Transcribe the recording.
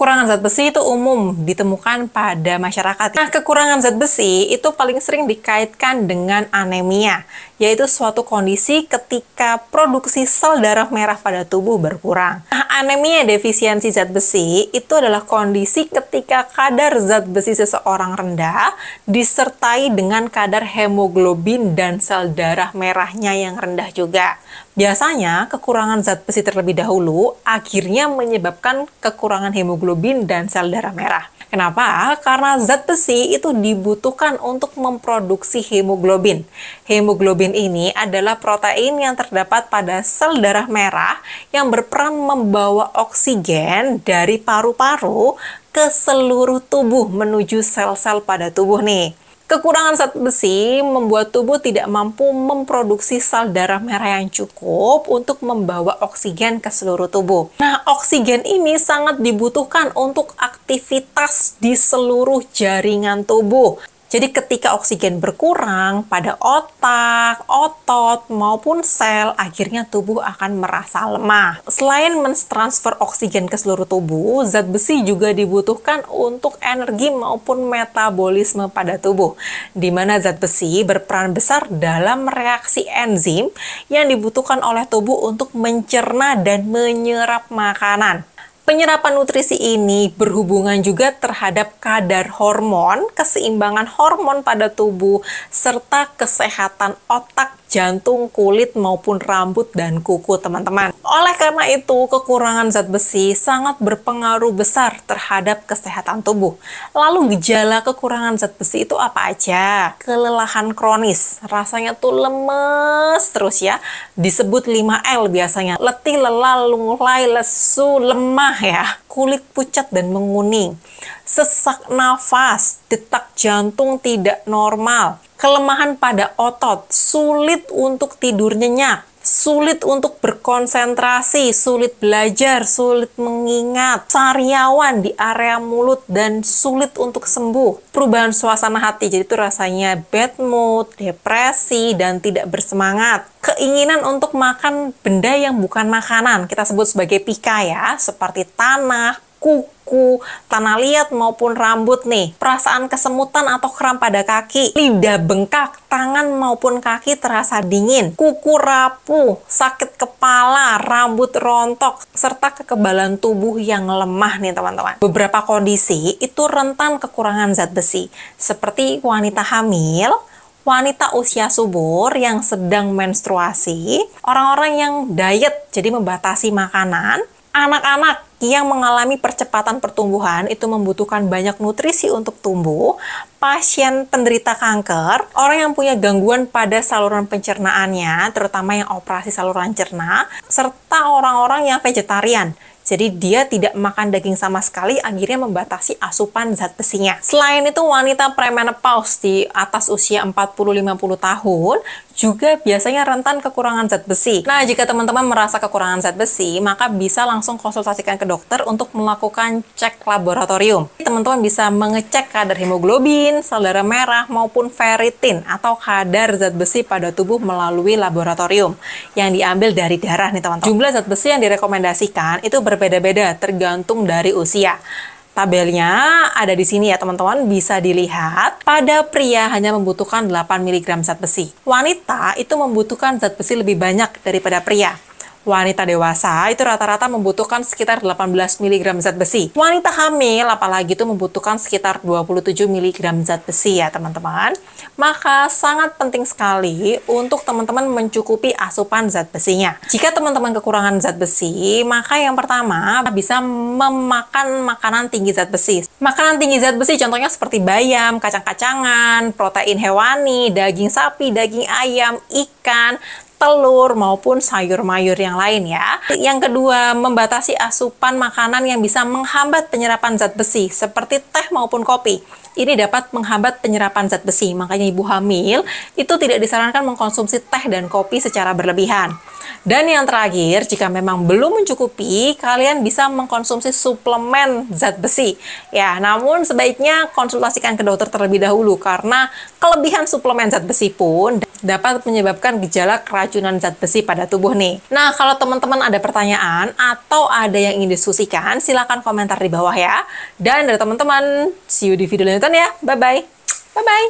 kekurangan zat besi itu umum ditemukan pada masyarakat. Nah, kekurangan zat besi itu paling sering dikaitkan dengan anemia, yaitu suatu kondisi ketika produksi sel darah merah pada tubuh berkurang. Anemia defisiensi zat besi itu adalah kondisi ketika kadar zat besi seseorang rendah disertai dengan kadar hemoglobin dan sel darah merahnya yang rendah juga. Biasanya kekurangan zat besi terlebih dahulu akhirnya menyebabkan kekurangan hemoglobin dan sel darah merah. Kenapa? Karena zat besi itu dibutuhkan untuk memproduksi hemoglobin. Hemoglobin ini adalah protein yang terdapat pada sel darah merah yang berperan membawa oksigen dari paru-paru ke seluruh tubuh menuju sel-sel pada tubuh nih. Kekurangan zat besi membuat tubuh tidak mampu memproduksi sel darah merah yang cukup untuk membawa oksigen ke seluruh tubuh. Nah, oksigen ini sangat dibutuhkan untuk aktivitas di seluruh jaringan tubuh. Jadi ketika oksigen berkurang pada otak, otot, maupun sel, akhirnya tubuh akan merasa lemah. Selain mentransfer oksigen ke seluruh tubuh, zat besi juga dibutuhkan untuk energi maupun metabolisme pada tubuh, di mana zat besi berperan besar dalam reaksi enzim yang dibutuhkan oleh tubuh untuk mencerna dan menyerap makanan. Penyerapan nutrisi ini berhubungan juga terhadap kadar hormon, keseimbangan hormon pada tubuh, serta kesehatan otak jantung, kulit, maupun rambut dan kuku teman-teman. Oleh karena itu, kekurangan zat besi sangat berpengaruh besar terhadap kesehatan tubuh. Lalu gejala kekurangan zat besi itu apa aja? Kelelahan kronis, rasanya tuh lemes terus ya, disebut 5L biasanya, letih, lelah, lunglai, lesu, lemah ya, kulit pucat dan menguning, sesak nafas, detak jantung tidak normal, kelemahan pada otot, sulit untuk tidur nyenyak, sulit untuk berkonsentrasi, sulit belajar, sulit mengingat, sariawan di area mulut, dan sulit untuk sembuh. Perubahan suasana hati, jadi itu rasanya bad mood, depresi, dan tidak bersemangat. Keinginan untuk makan benda yang bukan makanan, kita sebut sebagai pika ya, seperti tanah, kuku, tanah liat maupun rambut nih. Perasaan kesemutan atau kram pada kaki, lidah bengkak, tangan maupun kaki terasa dingin, kuku rapuh, sakit kepala, rambut rontok, serta kekebalan tubuh yang lemah nih teman-teman. Beberapa kondisi itu rentan kekurangan zat besi, seperti wanita hamil, wanita usia subur yang sedang menstruasi, orang-orang yang diet jadi membatasi makanan, anak-anak yang mengalami percepatan pertumbuhan itu membutuhkan banyak nutrisi untuk tumbuh, pasien penderita kanker, orang yang punya gangguan pada saluran pencernaannya, terutama yang operasi saluran cerna, serta orang-orang yang vegetarian. Jadi dia tidak makan daging sama sekali, akhirnya membatasi asupan zat besinya. Selain itu, wanita premenopause di atas usia 40-50 tahun juga biasanya rentan kekurangan zat besi. Nah, jika teman-teman merasa kekurangan zat besi, maka bisa langsung konsultasikan ke dokter untuk melakukan cek laboratorium. Teman-teman bisa mengecek kadar hemoglobin, sel darah merah, maupun ferritin atau kadar zat besi pada tubuh melalui laboratorium yang diambil dari darah nih teman-teman. Jumlah zat besi yang direkomendasikan itu berbeda-beda tergantung dari usia. Tabelnya ada di sini ya teman-teman, bisa dilihat. Pada pria hanya membutuhkan 8 mg zat besi. Wanita itu membutuhkan zat besi lebih banyak daripada pria. Wanita dewasa itu rata-rata membutuhkan sekitar 18 mg zat besi. Wanita hamil apalagi itu membutuhkan sekitar 27 mg zat besi ya teman-teman. Maka sangat penting sekali untuk teman-teman mencukupi asupan zat besinya. Jika teman-teman kekurangan zat besi, maka yang pertama bisa memakan makanan tinggi zat besi. Makanan tinggi zat besi contohnya seperti bayam, kacang-kacangan, protein hewani, daging sapi, daging ayam, ikan, telur maupun sayur mayur yang lain ya. Yang kedua, membatasi asupan makanan yang bisa menghambat penyerapan zat besi seperti teh maupun kopi. Ini dapat menghambat penyerapan zat besi. Makanya ibu hamil itu tidak disarankan mengkonsumsi teh dan kopi secara berlebihan. Dan yang terakhir, jika memang belum mencukupi, kalian bisa mengkonsumsi suplemen zat besi. Ya, namun sebaiknya konsultasikan ke dokter terlebih dahulu karena kelebihan suplemen zat besi pun dapat menyebabkan gejala keracunan zat besi pada tubuh nih. Nah, kalau teman-teman ada pertanyaan atau ada yang ingin diskusikan, silakan komentar di bawah ya. Dan dari teman-teman, see you di video lanjutan ya. Bye-bye. Bye-bye.